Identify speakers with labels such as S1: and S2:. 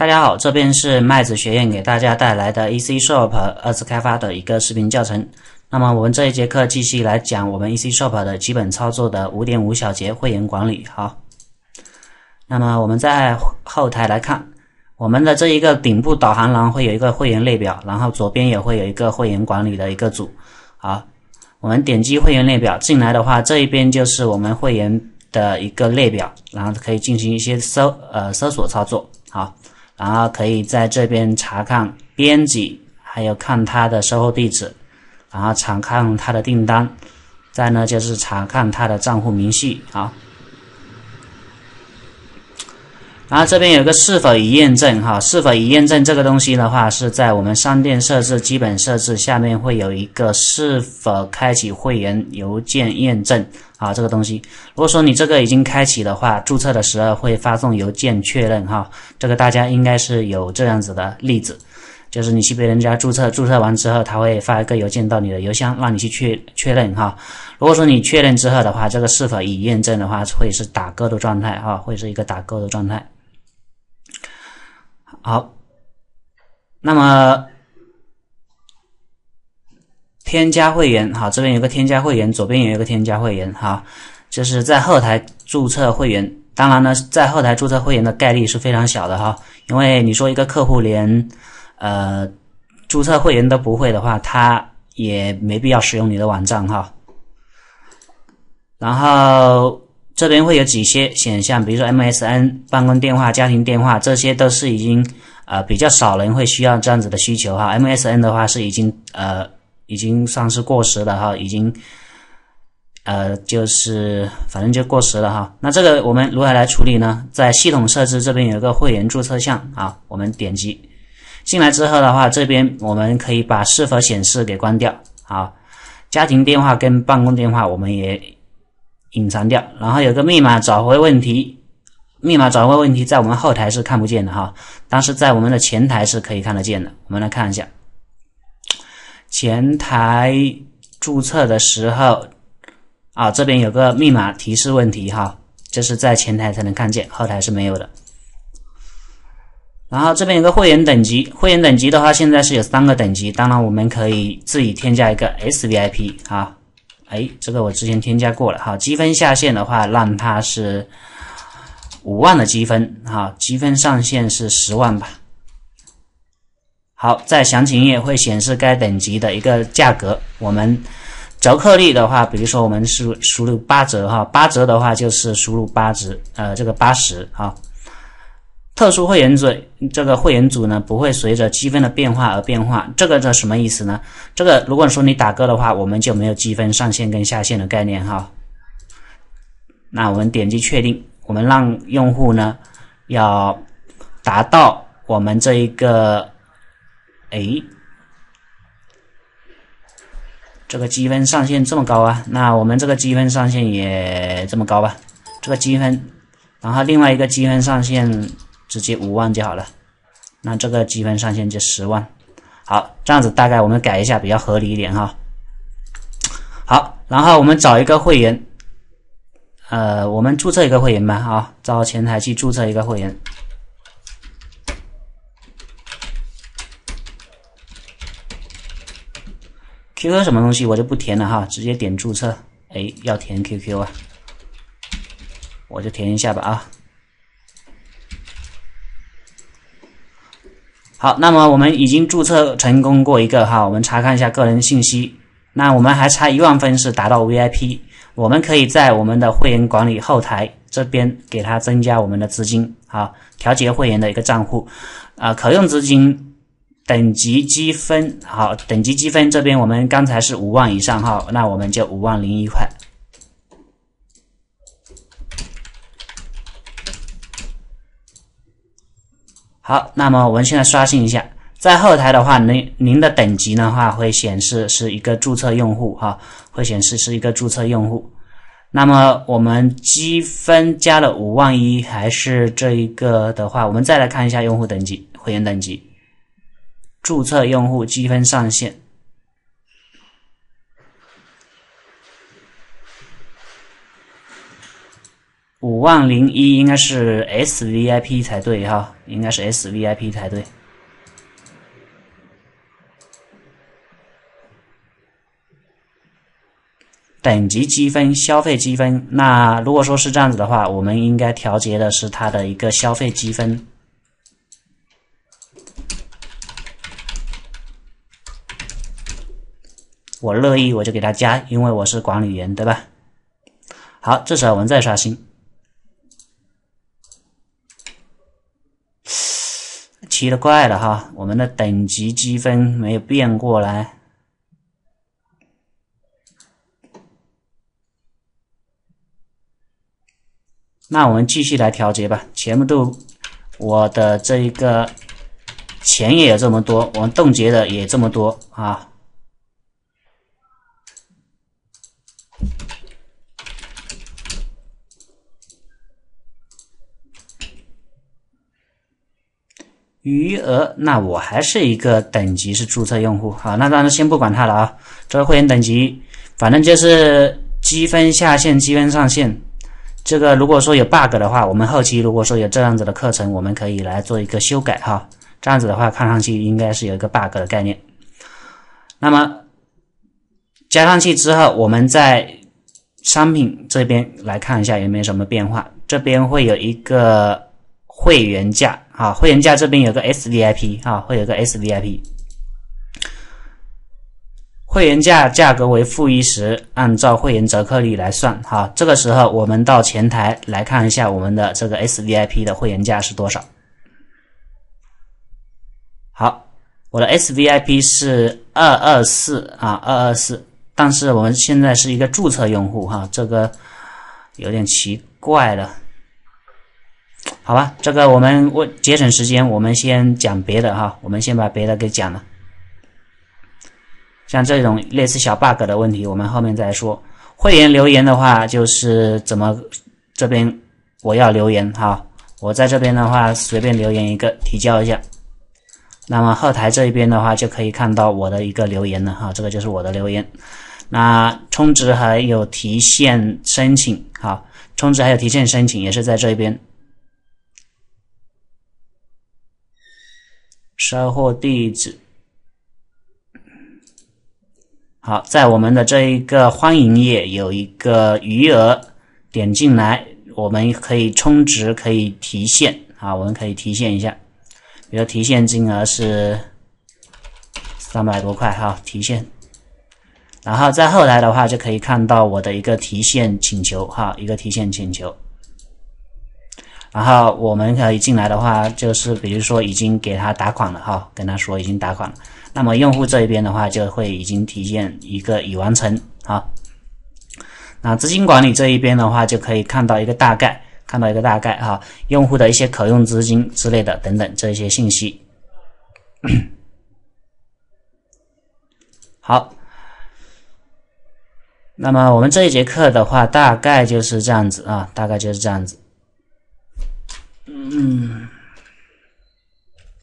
S1: 大家好，这边是麦子学院给大家带来的 E C Shop 二次开发的一个视频教程。那么我们这一节课继续来讲我们 E C Shop 的基本操作的五点五小节会员管理。好，那么我们在后台来看，我们的这一个顶部导航栏会有一个会员列表，然后左边也会有一个会员管理的一个组。好，我们点击会员列表进来的话，这一边就是我们会员的一个列表，然后可以进行一些搜呃搜索操作。好。然后可以在这边查看编辑，还有看他的售后地址，然后查看他的订单，再呢就是查看他的账户明细啊。然后这边有个是否已验证，哈，是否已验证这个东西的话，是在我们商店设置基本设置下面会有一个是否开启会员邮件验证，啊，这个东西，如果说你这个已经开启的话，注册的时候会发送邮件确认，哈，这个大家应该是有这样子的例子，就是你去别人家注册，注册完之后他会发一个邮件到你的邮箱，让你去确确认，哈，如果说你确认之后的话，这个是否已验证的话，会是打勾的状态，哈，会是一个打勾的状态。好，那么添加会员哈，这边有个添加会员，左边也有个添加会员哈，就是在后台注册会员。当然呢，在后台注册会员的概率是非常小的哈，因为你说一个客户连呃注册会员都不会的话，他也没必要使用你的网站哈。然后。这边会有几些选项，比如说 MSN 办公电话、家庭电话，这些都是已经呃比较少人会需要这样子的需求哈。MSN 的话是已经呃已经算是过时了哈，已经呃就是反正就过时了哈。那这个我们如何来处理呢？在系统设置这边有一个会员注册项啊，我们点击进来之后的话，这边我们可以把是否显示给关掉啊。家庭电话跟办公电话我们也。隐藏掉，然后有个密码找回问题，密码找回问题在我们后台是看不见的哈，但是在我们的前台是可以看得见的。我们来看一下，前台注册的时候啊，这边有个密码提示问题哈，这是在前台才能看见，后台是没有的。然后这边有个会员等级，会员等级的话现在是有三个等级，当然我们可以自己添加一个 S VIP 啊。哎，这个我之前添加过了哈。积分下限的话，让它是五万的积分哈。积分上限是十万吧。好，在详情页会显示该等级的一个价格。我们折扣率的话，比如说我们输输入八折哈，八折的话就是输入八折，呃，这个八十哈。特殊会员组，这个会员组呢不会随着积分的变化而变化。这个这什么意思呢？这个如果说你打歌的话，我们就没有积分上限跟下限的概念哈。那我们点击确定，我们让用户呢要达到我们这一个，哎，这个积分上限这么高啊？那我们这个积分上限也这么高吧？这个积分，然后另外一个积分上限。直接五万就好了，那这个积分上限就十万。好，这样子大概我们改一下比较合理一点哈。好，然后我们找一个会员，呃，我们注册一个会员吧啊，找前台去注册一个会员。QQ 什么东西我就不填了哈，直接点注册。哎，要填 QQ 啊，我就填一下吧啊。好，那么我们已经注册成功过一个哈，我们查看一下个人信息。那我们还差一万分是达到 VIP，我们可以在我们的会员管理后台这边给他增加我们的资金好，调节会员的一个账户，啊，可用资金、等级积分。好，等级积分这边我们刚才是五万以上哈，那我们就五万零一块。好，那么我们现在刷新一下，在后台的话，您您的等级的话会显示是一个注册用户哈，会显示是一个注册用户。那么我们积分加了五万一，还是这一个的话，我们再来看一下用户等级、会员等级，注册用户积分上限。五万零一应该是 S V I P 才对哈，应该是 S V I P 才对。等级积分、消费积分，那如果说是这样子的话，我们应该调节的是它的一个消费积分。我乐意，我就给他加，因为我是管理员，对吧？好，这时候我们再刷新。奇了怪了哈，我们的等级积分没有变过来。那我们继续来调节吧，全部都，我的这一个钱也有这么多，我们冻结的也这么多啊。余额，那我还是一个等级是注册用户，好，那当然先不管它了啊。这个会员等级，反正就是积分下限、积分上限。这个如果说有 bug 的话，我们后期如果说有这样子的课程，我们可以来做一个修改哈。这样子的话，看上去应该是有一个 bug 的概念。那么加上去之后，我们在商品这边来看一下有没有什么变化。这边会有一个会员价。啊，会员价这边有个 S VIP 啊，会有个 S VIP，会员价价格为负一十，按照会员折扣率来算。哈，这个时候我们到前台来看一下我们的这个 S VIP 的会员价是多少。好，我的 S VIP 是二二四啊，二二四，但是我们现在是一个注册用户哈，这个有点奇怪了。好吧，这个我们为节省时间，我们先讲别的哈。我们先把别的给讲了。像这种类似小 bug 的问题，我们后面再说。会员留言的话，就是怎么这边我要留言哈。我在这边的话随便留言一个，提交一下。那么后台这一边的话就可以看到我的一个留言了哈。这个就是我的留言。那充值还有提现申请哈，充值还有提现申请也是在这一边。收货地址，好，在我们的这一个欢迎页有一个余额，点进来，我们可以充值，可以提现啊，我们可以提现一下，比如提现金额是三百多块哈，提现，然后再后来的话就可以看到我的一个提现请求哈，一个提现请求。然后我们可以进来的话，就是比如说已经给他打款了哈，跟他说已经打款了。那么用户这一边的话，就会已经体现一个已完成啊。那资金管理这一边的话，就可以看到一个大概，看到一个大概哈，用户的一些可用资金之类的等等这些信息。好，那么我们这一节课的话，大概就是这样子啊，大概就是这样子。嗯。